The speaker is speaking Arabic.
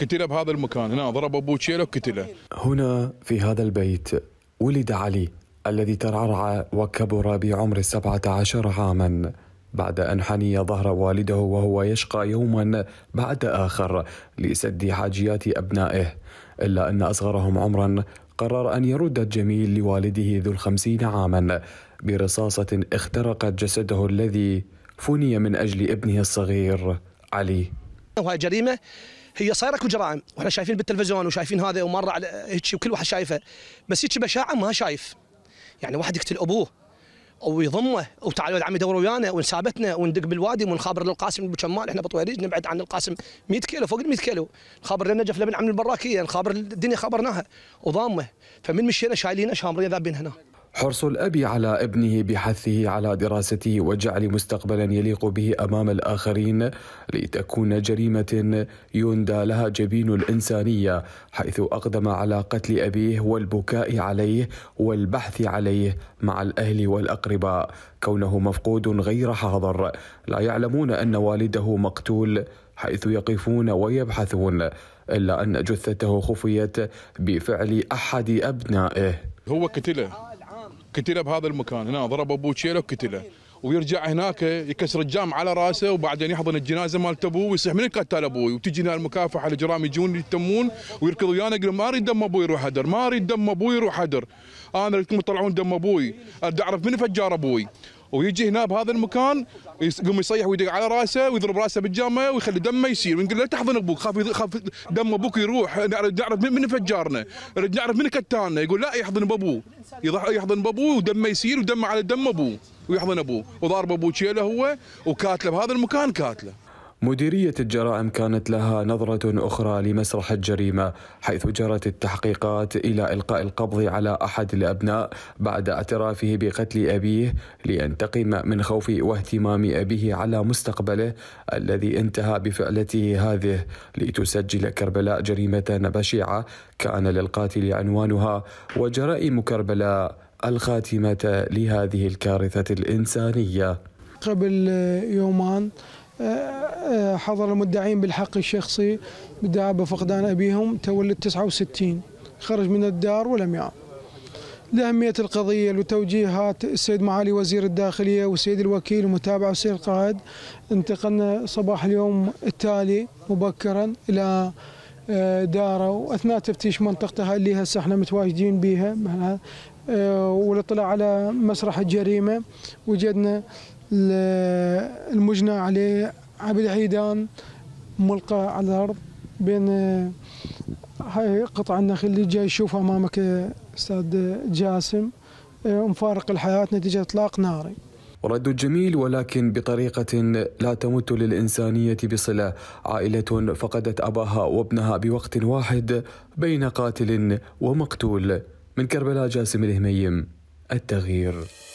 قتله بهذا المكان هنا ضرب أبوه شيله وقتله هنا في هذا البيت ولد علي الذي ترعرع وكبر بعمر 17 عاماً بعد أن حني ظهر والده وهو يشقى يوما بعد آخر لسد حاجيات أبنائه إلا أن أصغرهم عمرا قرر أن يرد الجميل لوالده ذو الخمسين عاما برصاصة اخترقت جسده الذي فني من أجل ابنه الصغير علي وهي جريمة هي صايره اكو جرائم واحنا شايفين بالتلفزيون وشايفين هذا ومره على هيك وكل واحد شايفه بس هيك بشاعه ما شايف يعني واحد يقتل ابوه او يضمه وتعالوا عم عمي ويانا ونسابتنا وندق بالوادي ونخابر للقاسم بشمال احنا بطويريج نبعد عن القاسم 100 كيلو فوق ال 100 كيلو نخابر للنجف لبن عم البراكيه نخابر الدنيا خبرناها وضامه فمن مشينا شايلين شامرين ذابين هنا حرص الاب على ابنه بحثه على دراسته وجعل مستقبلا يليق به امام الاخرين لتكون جريمه يندى لها جبين الانسانيه حيث اقدم على قتل ابيه والبكاء عليه والبحث عليه مع الاهل والاقرباء كونه مفقود غير حاضر لا يعلمون ان والده مقتول حيث يقفون ويبحثون الا ان جثته خفيت بفعل احد ابنائه هو قتله قتله بهذا المكان هنا ضرب ابوه شيله وقتله ويرجع هناك يكسر الجام على راسه وبعدين يحضن الجنازه مالت ابوه ويصيح من قتل ابوي وتجي هنا المكافحه الاجرام يجون يتمون ويركض ويانا يقول ما اريد دم ابوي يروح هدر ما اريد دم ابوي يروح هدر انا اريدكم تطلعون دم ابوي اريد اعرف من فجار ابوي ويجي هنا بهذا المكان يقوم يصيح ويدق على راسه ويضرب راسه بالجامه ويخلي دمه يسير ونقول لا تحضن ابوك خاف خاف دم ابوك يروح نعرف من فجارنا نعرف من كتاننا يقول لا يحضن بابوه يحضن بابوه ودمه يسير ودمه على دم ابوه ويحضن ابوه وضارب ابوه شيله هو وكاتله بهذا المكان كاتله مديرية الجرائم كانت لها نظرة أخرى لمسرح الجريمة حيث جرت التحقيقات إلى إلقاء القبض على أحد الأبناء بعد اعترافه بقتل أبيه لينتقم من خوف واهتمام أبيه على مستقبله الذي انتهى بفعلته هذه لتسجل كربلاء جريمة بشعة كان للقاتل عنوانها وجرائم كربلاء الخاتمة لهذه الكارثة الإنسانية قبل يومان آه، آه، حضر المدعين بالحق الشخصي بدعاء بفقدان أبيهم تولد 69 خرج من الدار ولم يعد لأهمية القضية لتوجيهات السيد معالي وزير الداخلية والسيد الوكيل ومتابعة السيد القائد انتقلنا صباح اليوم التالي مبكرا إلى آه، داره واثناء تفتيش منطقتها اللي هسه احنا متواجدين بها والاطلاع على مسرح الجريمه وجدنا المجنى عليه عبد عيدان ملقى على الارض بين آه، هاي قطع النخيل اللي جاي تشوفها امامك آه، استاذ جاسم آه، مفارق الحياه نتيجه اطلاق ناري رد جميل ولكن بطريقة لا تمت للإنسانية بصلة عائلة فقدت أباها وابنها بوقت واحد بين قاتل ومقتول من كربلاء جاسم الهميم التغيير